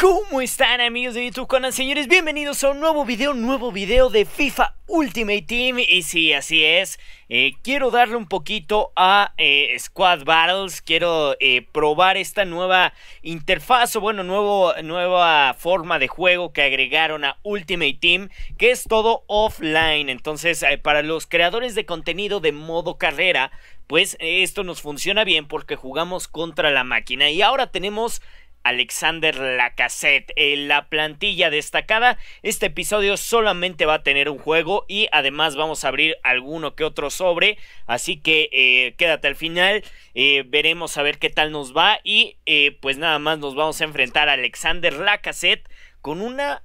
¿Cómo están amigos de YouTube Conan? Señores, bienvenidos a un nuevo video, nuevo video de FIFA Ultimate Team Y sí, así es, eh, quiero darle un poquito a eh, Squad Battles Quiero eh, probar esta nueva interfaz o bueno, nuevo, nueva forma de juego que agregaron a Ultimate Team Que es todo offline, entonces para los creadores de contenido de modo carrera pues esto nos funciona bien porque jugamos contra la máquina y ahora tenemos Alexander Lacassette. Eh, la plantilla destacada, este episodio solamente va a tener un juego y además vamos a abrir alguno que otro sobre, así que eh, quédate al final, eh, veremos a ver qué tal nos va y pues nada más nos vamos a enfrentar a Alexander Lacassette con una,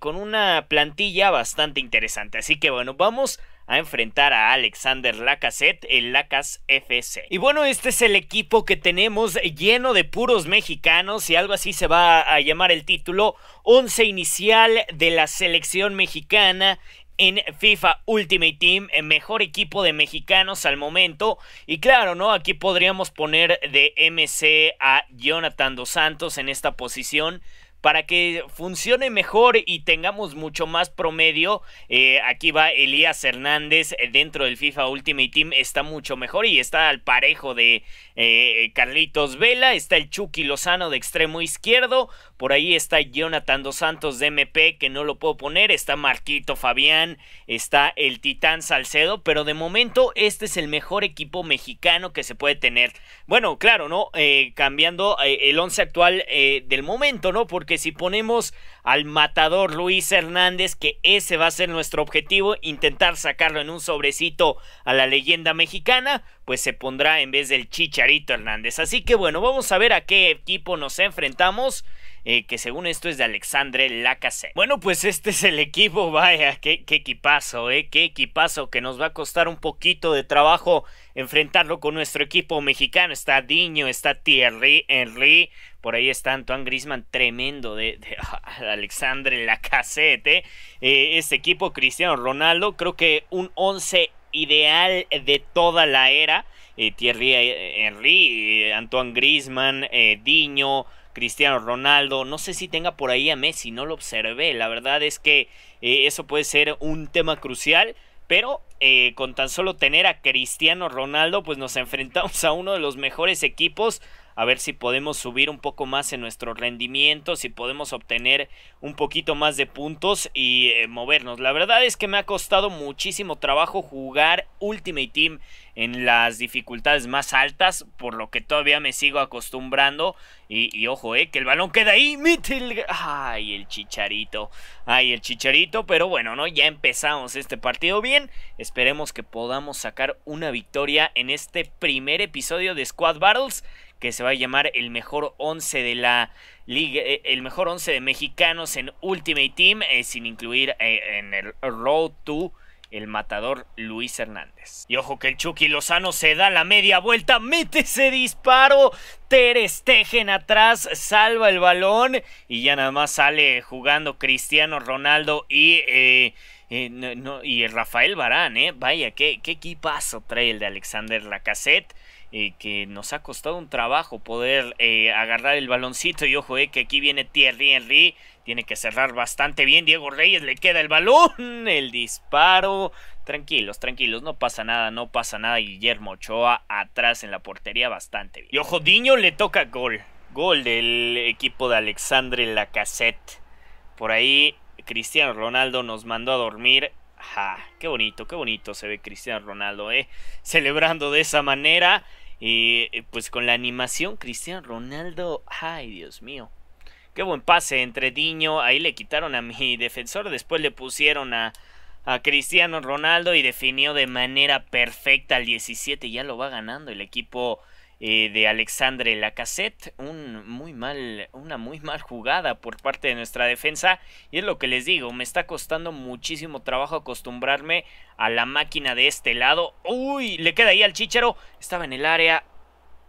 con una plantilla bastante interesante. Así que bueno, vamos a enfrentar a Alexander Lacassette, el Lacas FC. Y bueno, este es el equipo que tenemos lleno de puros mexicanos y algo así se va a llamar el título, once inicial de la selección mexicana en FIFA Ultimate Team, el eh, mejor equipo de mexicanos al momento. Y claro, ¿no? Aquí podríamos poner de MC a Jonathan Dos Santos en esta posición para que funcione mejor y tengamos mucho más promedio. Eh, aquí va Elías Hernández eh, dentro del FIFA Ultimate Team, está mucho mejor y está al parejo de eh, Carlitos Vela, está el Chucky Lozano de extremo izquierdo, por ahí está Jonathan Dos Santos de MP que no lo puedo poner, está Marquito Fabián, está el Titán Salcedo, pero de momento este es el mejor equipo mexicano que se puede tener. Bueno, claro, ¿no? cambiando el 11 actual del momento, ¿no? Porque si ponemos al matador Luis Hernández, que ese va a ser nuestro objetivo, intentar sacarlo en un sobrecito a la leyenda mexicana, pues se pondrá en vez del Chicharito Hernández. Así que bueno, vamos a ver a qué equipo nos enfrentamos. Eh, que según esto es de Alexandre Lacasse. Bueno, pues este es el equipo, vaya, qué, qué, equipazo, eh, qué equipazo que nos va a costar un poquito de trabajo enfrentarlo con nuestro equipo mexicano. Está Diño, está Thierry Henry, por ahí está Antoine Grisman, tremendo de, Alexandre la Eh, este equipo, Cristiano Ronaldo, creo que un 11 ideal de toda la era. Eh, Thierry Henry, eh, Antoine Grisman, eh, Diño, Cristiano Ronaldo. No sé si tenga por ahí a Messi, no lo observé. La verdad es que eso puede ser un tema crucial. Pero con tan solo tener a Cristiano Ronaldo, pues nos enfrentamos a uno de los mejores equipos a ver si podemos subir un poco más en nuestro rendimiento, si podemos obtener un poquito más de puntos y eh, movernos. La verdad es que me ha costado muchísimo trabajo jugar Ultimate Team en las dificultades más altas, por lo que todavía me sigo acostumbrando. Y, ojo, eh, que el balón queda ahí. el... Ay, el chicharito. Ay, el chicharito. Pero bueno, ¿no? Ya empezamos este partido bien. Esperemos que podamos sacar una victoria en este primer episodio de Squad Battles que se va a llamar el mejor 11 de la liga, eh, el mejor 11 de mexicanos en Ultimate Team, eh, sin incluir eh, en el Road to el matador Luis Hernández. Y ojo que el Chucky Lozano se da la media vuelta, mete ese disparo, Ter Stegen atrás, salva el balón y ya nada más sale jugando Cristiano Ronaldo y... Rafael Barán, ¿eh? Vaya, qué, qué equipazo trae el de Alexander Lacassette. Eh, que nos ha costado un trabajo poder eh, agarrar el baloncito. Y ojo, eh, que aquí viene Thierry Henry. Tiene que cerrar bastante bien. Diego Reyes le queda el balón. El disparo. Tranquilos, tranquilos. No pasa nada, no pasa nada. Guillermo Ochoa atrás en la portería bastante bien. Y ojo, Diño le toca gol. Gol del equipo de Alexandre Lacassette. Por ahí Cristiano Ronaldo nos mandó a dormir. Ja, qué bonito, qué bonito se ve Cristiano Ronaldo, eh. Celebrando de esa manera. Y eh, pues con la animación, Cristiano Ronaldo, ay Dios mío. Qué buen pase entre Diño. Ahí le quitaron a mi defensor. Después le pusieron a, a Cristiano Ronaldo y definió de manera perfecta al 17. Ya lo va ganando el equipo eh, de Alexandre Lacassette. una muy mal jugada por parte de nuestra defensa. Y es lo que les digo, me está costando muchísimo trabajo acostumbrarme a la máquina de este lado. ¡Uy! Le queda ahí al chicharo. Estaba en el área.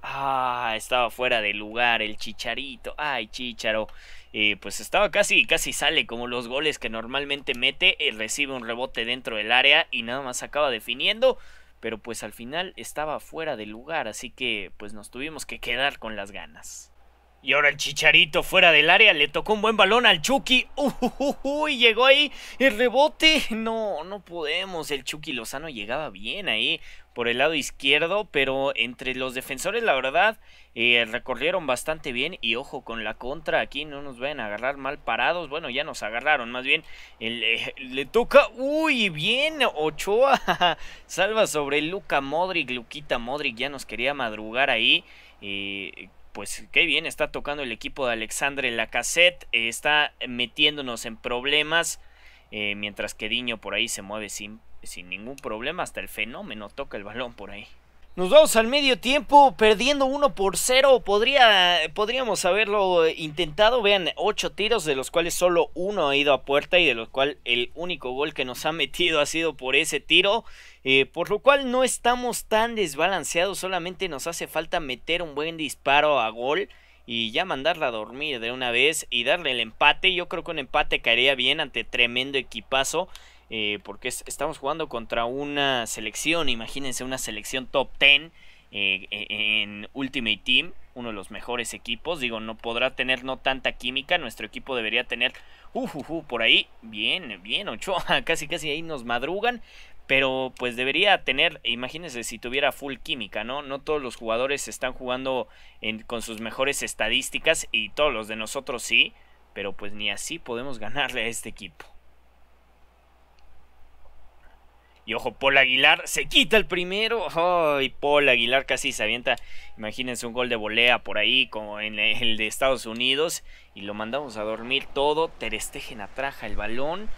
Ah, estaba fuera de lugar el chicharito. Ay, chicharo. Eh, pues estaba casi, casi sale como los goles que normalmente mete. Eh, recibe un rebote dentro del área y nada más acaba definiendo pero pues al final estaba fuera del lugar, así que pues nos tuvimos que quedar con las ganas. Y ahora el chicharito fuera del área, le tocó un buen balón al Chucky. uh, llegó ahí el rebote. No, no podemos. El Chucky Lozano llegaba bien ahí por el lado izquierdo, pero entre los defensores la verdad eh, recorrieron bastante bien y ojo con la contra, aquí no nos vayan a agarrar mal parados, bueno ya nos agarraron más bien, eh, le toca, uy bien Ochoa, salva sobre Luca Modric, Luquita Modric ya nos quería madrugar ahí, eh, pues qué bien, está tocando el equipo de Alexandre Lacassette, está metiéndonos en problemas, mientras que Diño por ahí se mueve sin sin ningún problema, hasta el fenómeno toca el balón por ahí. Nos vamos al medio tiempo perdiendo 1 por 0. Podría, podríamos haberlo intentado. Vean, 8 tiros de los cuales solo uno ha ido a puerta y de los cuales el único gol que nos ha metido ha sido por ese tiro. Eh, por lo cual no estamos tan desbalanceados. Solamente nos hace falta meter un buen disparo a gol y ya mandarla a dormir de una vez y darle el empate. Yo creo que un empate caería bien ante tremendo equipazo eh, porque estamos jugando contra una selección, imagínense una selección top 10 eh, e, e, en Ultimate Team, uno de los mejores equipos, digo, no podrá tener no tanta química, nuestro equipo debería tener, uh, uh, uh, por ahí, bien, bien, Ochoa, casi, casi ahí nos madrugan, pero pues debería tener, imagínense si tuviera full química, ¿no? No todos los jugadores están jugando con sus mejores estadísticas y todos los de nosotros sí, pero pues ni así podemos ganarle a este equipo. Y ojo, Paul Aguilar se quita el primero. Ay, Paul Aguilar casi se avienta. Imagínense un gol de volea por ahí, como en el de Estados Unidos. Y lo mandamos a dormir todo. Terestegen atraja el balón.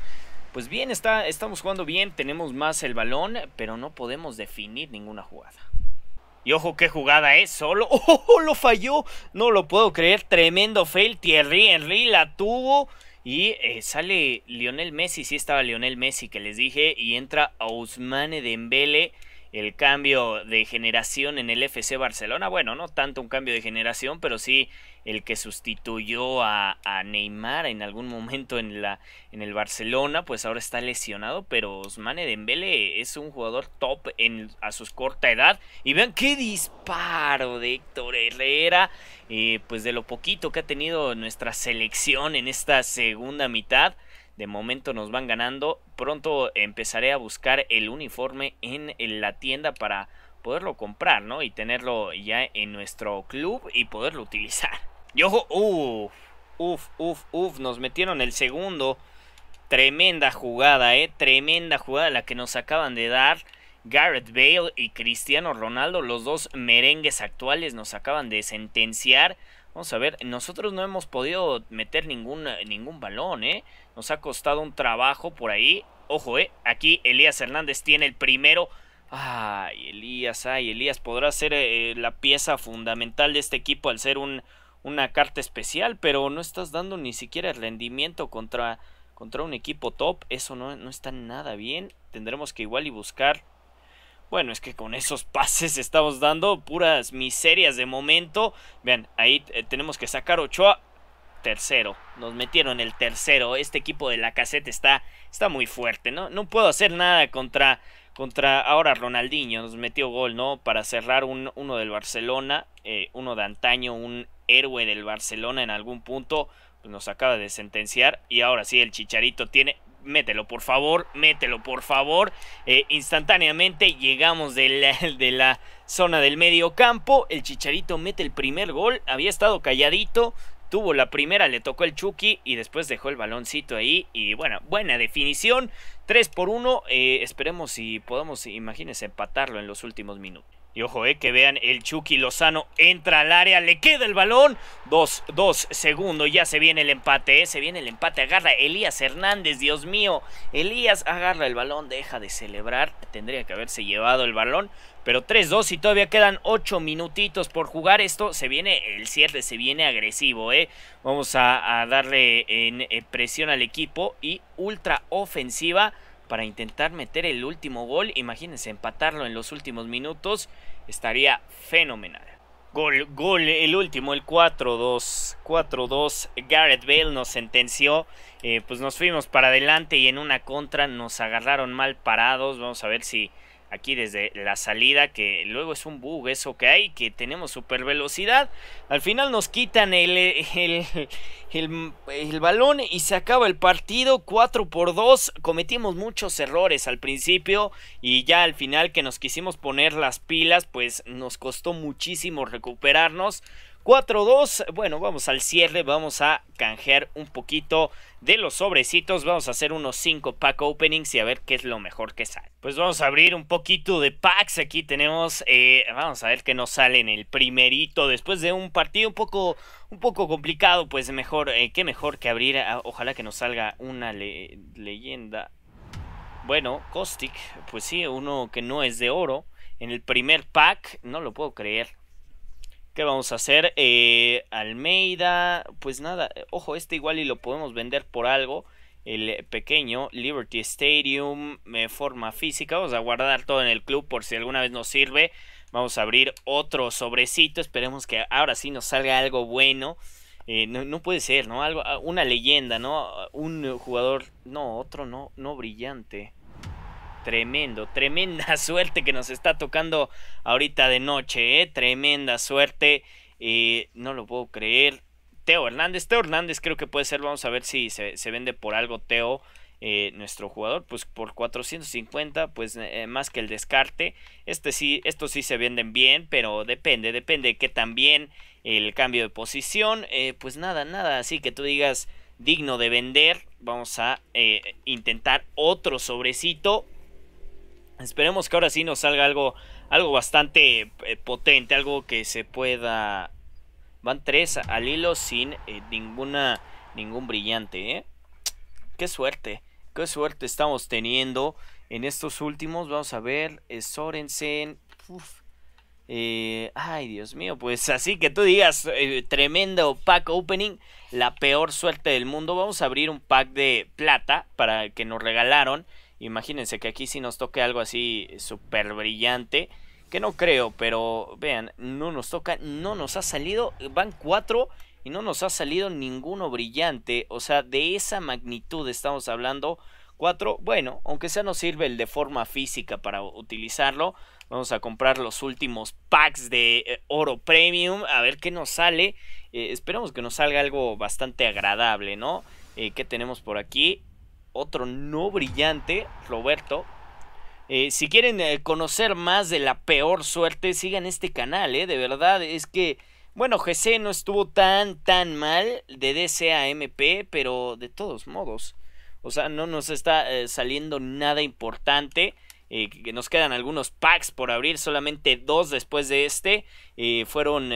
Pues bien, está, estamos jugando bien. Tenemos más el balón, pero no podemos definir ninguna jugada. Y ojo qué jugada es, ¿eh? solo. ¡Oh, lo falló! No lo puedo creer. Tremendo fail. Thierry Henry la tuvo. Y eh, sale Lionel Messi, sí estaba Lionel Messi que les dije, y entra Ousmane Dembele el cambio de generación en el FC Barcelona. Bueno, no tanto un cambio de generación, pero sí el que sustituyó a, Neymar en algún momento en, la, en el Barcelona, pues ahora está lesionado, pero Osmane Dembele es un jugador top en, a su corta edad. Y vean qué disparo de Héctor Herrera, eh, pues de lo poquito que ha tenido nuestra selección en esta segunda mitad. De momento nos van ganando. Pronto empezaré a buscar el uniforme en la tienda para poderlo comprar, ¿no? Y tenerlo ya en nuestro club y poderlo utilizar. Y ojo, uff, uff, uf, uff, nos metieron el segundo. Tremenda jugada, ¿eh? Tremenda jugada la que nos acaban de dar. Garrett Bale y Cristiano Ronaldo, los dos merengues actuales, nos acaban de sentenciar. Vamos a ver, nosotros no hemos podido meter ningún, ningún balón, ¿eh? Nos ha costado un trabajo por ahí. Ojo, eh. Aquí Elías Hernández tiene el primero. Ay, Elías, ay, Elías. Podrá ser eh, eh, la pieza fundamental de este equipo al ser una carta especial. Pero no estás dando ni siquiera el rendimiento contra, contra un equipo top. Eso no, no está nada bien. Tendremos que igual y buscar. Bueno, es que con esos pases estamos dando puras miserias de momento. Vean, ahí eh, tenemos que sacar Ochoa tercero. Nos metieron el tercero. Este equipo de la caseta está, está muy fuerte, ¿no? No puedo hacer nada contra, contra ahora Ronaldinho. Nos metió gol, ¿no? Para cerrar un, uno del Barcelona, eh, uno de antaño, un héroe del Barcelona en algún punto. Pues nos acaba de sentenciar. Y ahora sí, el Chicharito tiene mételo por favor, mételo por favor. Eh, instantáneamente llegamos de la, zona del medio campo. El Chicharito mete el primer gol. Había estado calladito tuvo la primera, le tocó el Chucky y después dejó el baloncito ahí. Y bueno, buena definición. 3 por 1. Eh, esperemos si podamos, imagínense, empatarlo en los últimos minutos. Y ojo, eh, que vean el Chucky Lozano entra al área, le queda el balón. Dos, dos segundo, ya se viene el empate, eh, se viene el empate. Agarra Elías Hernández, Dios mío. Elías agarra el balón, deja de celebrar. Tendría que haberse llevado el balón. Pero 3-2 y todavía quedan 8 minutitos por jugar. Esto se viene, el cierre se viene agresivo, ¿eh? Vamos a, darle eh, presión al equipo y ultra ofensiva para intentar meter el último gol. Imagínense, empatarlo en los últimos minutos estaría fenomenal. Gol, gol, el último, el 4-2. 4-2. Gareth Bale nos sentenció. Eh, pues nos fuimos para adelante y en una contra nos agarraron mal parados. Vamos a ver si aquí desde la salida, que luego es un bug eso que hay, que tenemos super velocidad. Al final nos quitan eh, el, el, balón y se acaba el partido 4 por 2. Cometimos muchos errores al principio y ya al final que nos quisimos poner las pilas, pues nos costó muchísimo recuperarnos. 4-2, bueno, vamos al cierre, vamos a canjear un poquito de los sobrecitos. Vamos a hacer unos 5 pack openings y a ver qué es lo mejor que sale. Pues vamos a abrir un poquito de packs. Aquí tenemos, eh, vamos a ver qué nos sale en el primerito. Después de un partido un poco, un poco complicado, pues mejor, eh, qué mejor que abrir. Ah, ojalá que nos salga una leyenda. Bueno, Caustic, pues sí, uno que no es de oro. En el primer pack, no lo puedo creer. ¿Qué vamos a hacer? Eh, Almeida, pues nada, eh, ojo, este igual y lo podemos vender por algo. El eh, pequeño Liberty Stadium, me forma física, vamos a guardar todo en el club por si alguna vez nos sirve. Vamos a abrir otro sobrecito, esperemos que ahora sí nos salga algo bueno. no, puede ser, ¿no? Algo, ah, una leyenda, ¿no? Un jugador, no, otro no, no brillante. Tremendo, tremenda suerte que nos está tocando ahorita de noche, ¿eh? Tremenda suerte. Eh, no lo puedo creer. Teo Hernández, Teo Hernández creo que puede ser, vamos a ver si se, vende por algo Teo. Eh, nuestro jugador, pues por 450, pues más que el descarte. Este sí, estos sí se venden bien, pero depende, depende que también el cambio de posición, pues nada, nada, así que tú digas digno de vender. Vamos a intentar otro sobrecito Esperemos que ahora sí nos salga algo, algo bastante eh, potente, algo que se pueda... Van tres al hilo sin eh, ninguna, ningún brillante, ¿eh? Qué suerte, qué suerte estamos teniendo en estos últimos. Vamos a ver, Sorensen... ay, Dios mío, pues así que tú digas, tremendo pack opening, la peor suerte del mundo. Vamos a abrir un pack de plata para que nos regalaron. Imagínense que aquí si nos toque algo así súper brillante. Que no creo, pero vean, no nos toca, no nos ha salido. Van cuatro y no nos ha salido ninguno brillante. O sea, de esa magnitud estamos hablando. Cuatro, bueno, aunque sea nos sirve el de forma física para utilizarlo. Vamos a comprar los últimos packs de eh, oro premium. A ver qué nos sale. Eh, esperemos que nos salga algo bastante agradable, ¿no? Eh, ¿Qué tenemos por aquí? otro no brillante, Roberto. Eh, si quieren eh, conocer más de la peor suerte, sigan este canal, eh, de verdad, es que, bueno, GC no estuvo tan, tan mal de DC MP, pero de todos modos, o sea, no nos está eh, saliendo nada importante. que nos quedan algunos packs por abrir, solamente dos después de este. fueron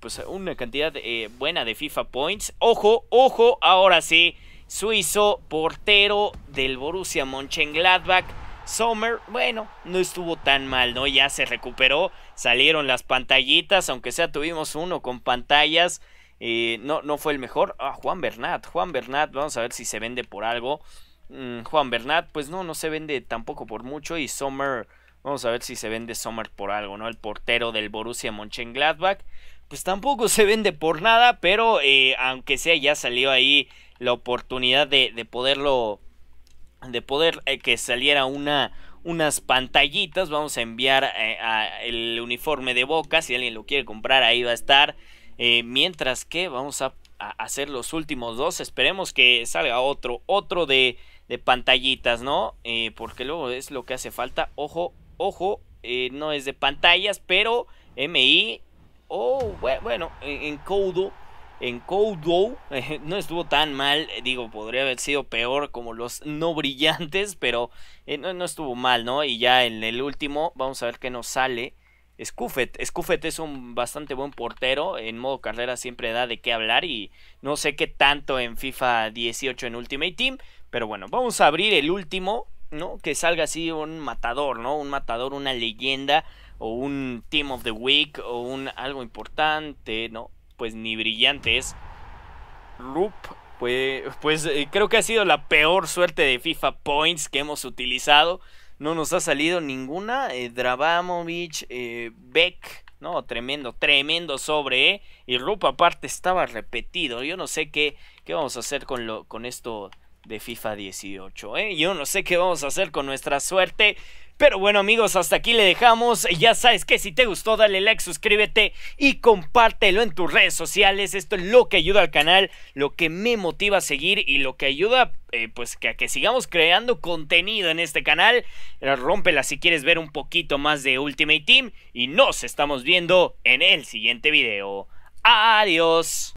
pues una cantidad buena de FIFA Points. Ojo, ojo, ahora sí suizo, portero del Borussia Mönchengladbach. Sommer, bueno, no estuvo tan mal, ¿no? Ya se recuperó, salieron las pantallitas, aunque sea tuvimos uno con pantallas. Eh, no, no fue el mejor. Ah, Juan Bernat, Juan Bernat, vamos a ver si se vende por algo. Mm, Juan Bernat, pues no, no se vende tampoco por mucho. Y Sommer, vamos a ver si se vende Sommer por algo, ¿no? El portero del Borussia Mönchengladbach. Pues tampoco se vende por nada, pero eh, aunque sea ya salió ahí la oportunidad de, poderlo, de poder eh, que saliera una, unas pantallitas. Vamos a enviar eh, el uniforme de Boca. Si alguien lo quiere comprar, ahí va a estar. Eh, mientras que vamos a, hacer los últimos dos. Esperemos que salga otro, otro de, de pantallitas, ¿no? porque luego es lo que hace falta. Ojo, ojo, no es de pantallas, pero MI. oh, bueno, en, codo en Koudou eh, no estuvo tan mal, eh, digo, podría haber sido peor como los no brillantes, pero eh, no, estuvo mal, ¿no? Y ya en el último, vamos a ver qué nos sale. Scufet, Scuffet es un bastante buen portero, en modo carrera siempre da de qué hablar y no sé qué tanto en FIFA 18 en Ultimate Team, pero bueno, vamos a abrir el último, ¿no? Que salga así un matador, ¿no? Un matador, una leyenda o un Team of the Week o un algo importante, ¿no? pues ni brillantes. Loop, pues, pues creo que ha sido la peor suerte de FIFA Points que hemos utilizado. No nos ha salido ninguna. Eh, eh Beck, no, tremendo, tremendo sobre. ¿eh? Y Loop aparte estaba repetido. Yo no sé qué, qué vamos a hacer con, lo, con esto de FIFA 18. ¿eh? Yo no sé qué vamos a hacer con nuestra suerte. Pero bueno amigos, hasta aquí le dejamos. Ya sabes que si te gustó dale like, suscríbete y compártelo en tus redes sociales. Esto es lo que ayuda al canal, lo que me motiva a seguir y lo que ayuda eh, pues que, a que sigamos creando contenido en este canal. Rómpela si quieres ver un poquito más de Ultimate Team y nos estamos viendo en el siguiente video. Adiós.